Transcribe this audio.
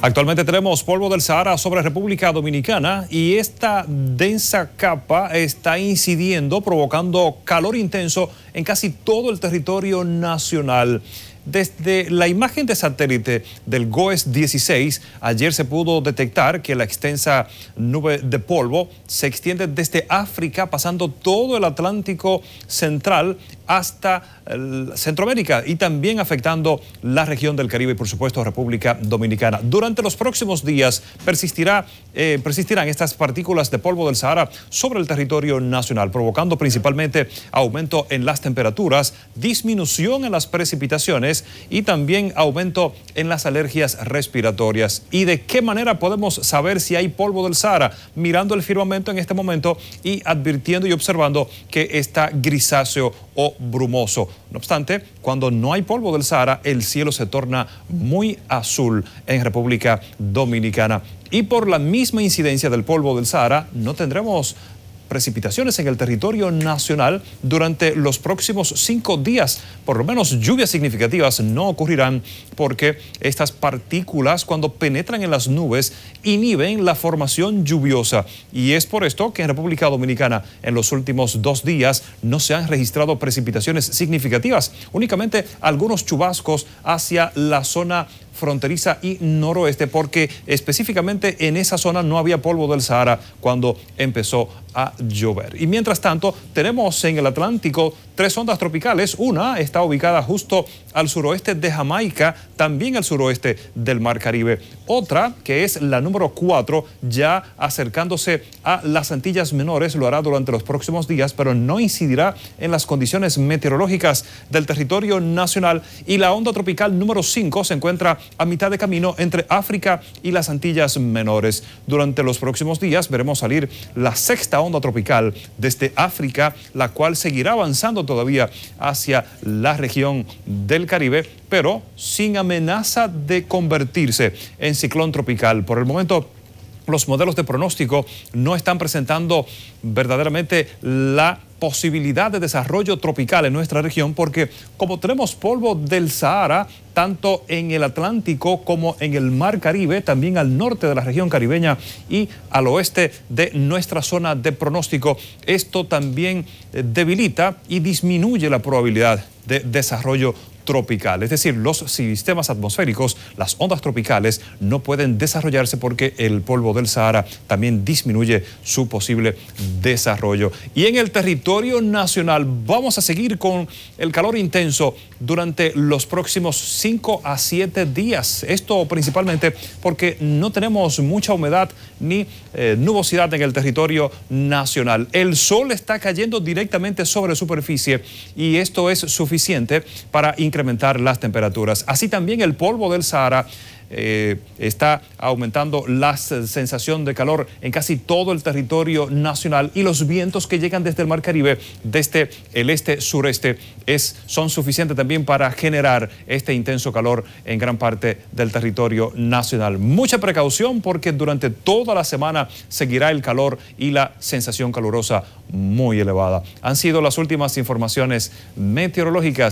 Actualmente tenemos polvo del Sahara sobre República Dominicana y esta densa capa está incidiendo, provocando calor intenso en casi todo el territorio nacional. Desde la imagen de satélite del GOES 16, ayer se pudo detectar que la extensa nube de polvo se extiende desde África, pasando todo el Atlántico central hasta Centroamérica y también afectando la región del Caribe y, por supuesto, República Dominicana. Durante los próximos días persistirá, eh, persistirán estas partículas de polvo del Sahara sobre el territorio nacional, provocando principalmente aumento en las temperaturas, disminución en las precipitaciones y también aumento en las alergias respiratorias. ¿Y de qué manera podemos saber si hay polvo del Sahara? Mirando el firmamento en este momento y advirtiendo y observando que está grisáceo o brumoso. No obstante, cuando no hay polvo del Sahara, el cielo se torna muy azul en República Dominicana. Y por la misma incidencia del polvo del Sahara, no tendremos precipitaciones en el territorio nacional durante los próximos cinco días. Por lo menos lluvias significativas no ocurrirán porque estas partículas cuando penetran en las nubes inhiben la formación lluviosa. Y es por esto que en República Dominicana en los últimos dos días no se han registrado precipitaciones significativas, únicamente algunos chubascos hacia la zona fronteriza y noroeste, porque específicamente en esa zona no había polvo del Sahara cuando empezó a llover. Y mientras tanto, tenemos en el Atlántico Tres ondas tropicales, una está ubicada justo al suroeste de Jamaica, también al suroeste del Mar Caribe. Otra, que es la número cuatro... ya acercándose a las Antillas Menores, lo hará durante los próximos días, pero no incidirá en las condiciones meteorológicas del territorio nacional. Y la onda tropical número cinco... se encuentra a mitad de camino entre África y las Antillas Menores. Durante los próximos días veremos salir la sexta onda tropical desde África, la cual seguirá avanzando todavía hacia la región del Caribe, pero sin amenaza de convertirse en ciclón tropical. Por el momento, los modelos de pronóstico no están presentando verdaderamente la posibilidad de desarrollo tropical en nuestra región porque como tenemos polvo del Sahara, tanto en el Atlántico como en el Mar Caribe, también al norte de la región caribeña y al oeste de nuestra zona de pronóstico, esto también eh, debilita y disminuye la probabilidad de desarrollo tropical. Es decir, los sistemas atmosféricos, las ondas tropicales, no pueden desarrollarse porque el polvo del Sahara también disminuye su posible desarrollo. Y en el territorio nacional vamos a seguir con el calor intenso durante los próximos 5 a 7 días. Esto principalmente porque no tenemos mucha humedad ni eh, nubosidad en el territorio nacional. El sol está cayendo directamente sobre superficie y esto es suficiente para incrementar las temperaturas. Así también el polvo del Sahara eh, está aumentando la sensación de calor en casi todo el territorio nacional y los vientos que llegan desde el Mar Caribe, desde el este-sureste, son suficientes también para generar este intenso calor en gran parte del territorio nacional. Mucha precaución porque durante toda la semana seguirá el calor y la sensación calurosa muy elevada. Han sido las últimas informaciones meteorológicas.